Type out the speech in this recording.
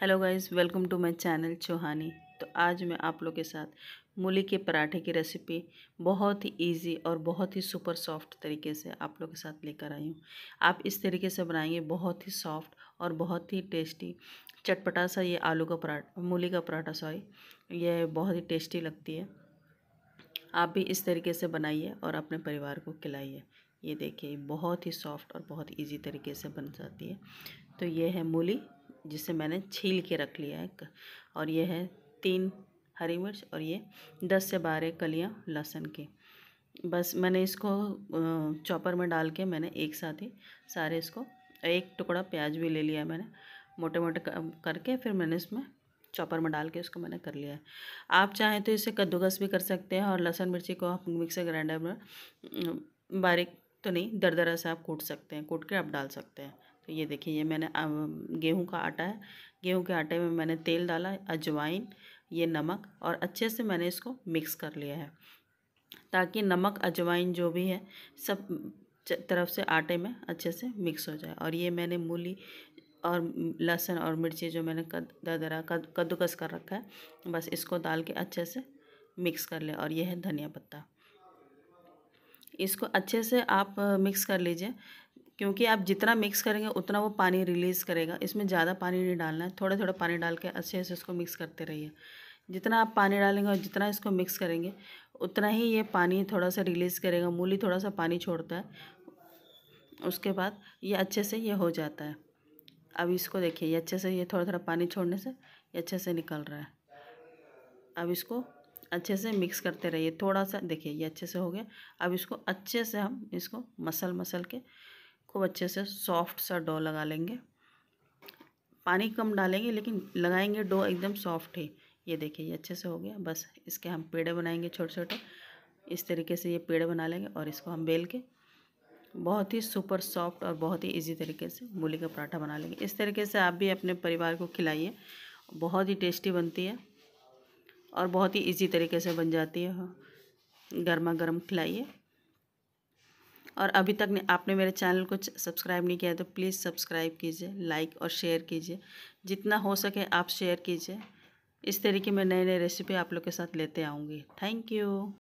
hello guys welcome to my channel Chauhani तो आज मैं आप लोग के साथ मूली के पराठे की रेसिपी बहुत ही इजी और बहुत ही सुपर सॉफ्ट तरीके से आप लोग के साथ लेकर आई हूँ आप इस तरीके से बनाएंगे बहुत ही सॉफ्ट और बहुत ही टेस्टी चटपटा सा ये आलू का पराठा मूली का पराठा सॉरी यह बहुत ही टेस्टी लगती है आप भी इस तरीके से बनाइए और अपने परिवार को खिलाइए ये देखिए बहुत ही सॉफ्ट और बहुत इजी तरीके से बन जाती है तो ये है मूली जिसे मैंने छील के रख लिया है और ये है तीन हरी मिर्च और ये दस से बारह कलियाँ लहसुन की बस मैंने इसको चॉपर में डाल के मैंने एक साथ ही सारे इसको एक टुकड़ा प्याज भी ले लिया मैंने मोटे मोटे करके फिर मैंने इसमें चॉपर में डाल के उसको मैंने कर लिया है आप चाहें तो इसे कद्दूकस भी कर सकते हैं और लहसुन मिर्ची को आप मिक्सर ग्राइंडर में बारीक तो नहीं दरदरा से आप कूट सकते हैं कूट के आप डाल सकते हैं तो ये देखिए ये मैंने गेहूं का आटा है गेहूं के आटे में मैंने तेल डाला अजवाइन ये नमक और अच्छे से मैंने इसको मिक्स कर लिया है ताकि नमक अजवाइन जो भी है सब तरफ से आटे में अच्छे से मिक्स हो जाए और ये मैंने मूली और लहसुन और मिर्ची जो मैंने कद दरा कद कद्दूकस कर रखा है बस इसको डाल के अच्छे से मिक्स कर लें और यह है धनिया पत्ता इसको अच्छे से आप मिक्स कर लीजिए क्योंकि आप जितना मिक्स करेंगे उतना वो पानी रिलीज़ करेगा इसमें ज़्यादा पानी नहीं डालना है थोड़ा थोड़ा पानी डाल के अच्छे से इसको मिक्स करते रहिए जितना आप पानी डालेंगे और जितना इसको मिक्स करेंगे उतना ही ये पानी थोड़ा सा रिलीज़ करेगा मूली थोड़ा सा पानी छोड़ता है उसके बाद ये अच्छे से ये हो जाता है अब इसको देखिए ये अच्छे से ये थोड़ा थोड़ा पानी छोड़ने से ये अच्छे से निकल रहा है अब इसको अच्छे से मिक्स करते रहिए थोड़ा सा देखिए ये अच्छे से हो गया अब इसको अच्छे से हम इसको मसल मसल के खूब अच्छे से सॉफ्ट सा डो लगा लेंगे पानी कम डालेंगे लेकिन लगाएंगे डो एकदम सॉफ्ट ही ये देखिए ये अच्छे से हो गया बस इसके हम पेड़े बनाएंगे छोटे छोटे इस तरीके से ये पेड़े बना लेंगे और इसको हम बेल के बहुत ही सुपर सॉफ्ट और बहुत ही इजी तरीके से मूली का पराठा बना लेंगे इस तरीके से आप भी अपने परिवार को खिलाइए बहुत ही टेस्टी बनती है और बहुत ही इजी तरीके से बन जाती है गर्मा गर्म खिलाइए और अभी तक ने आपने मेरे चैनल को सब्सक्राइब नहीं किया है तो प्लीज़ सब्सक्राइब कीजिए लाइक और शेयर कीजिए जितना हो सके आप शेयर कीजिए इस तरीके में नए नए रेसिपी आप लोग के साथ लेते आऊँगी थैंक यू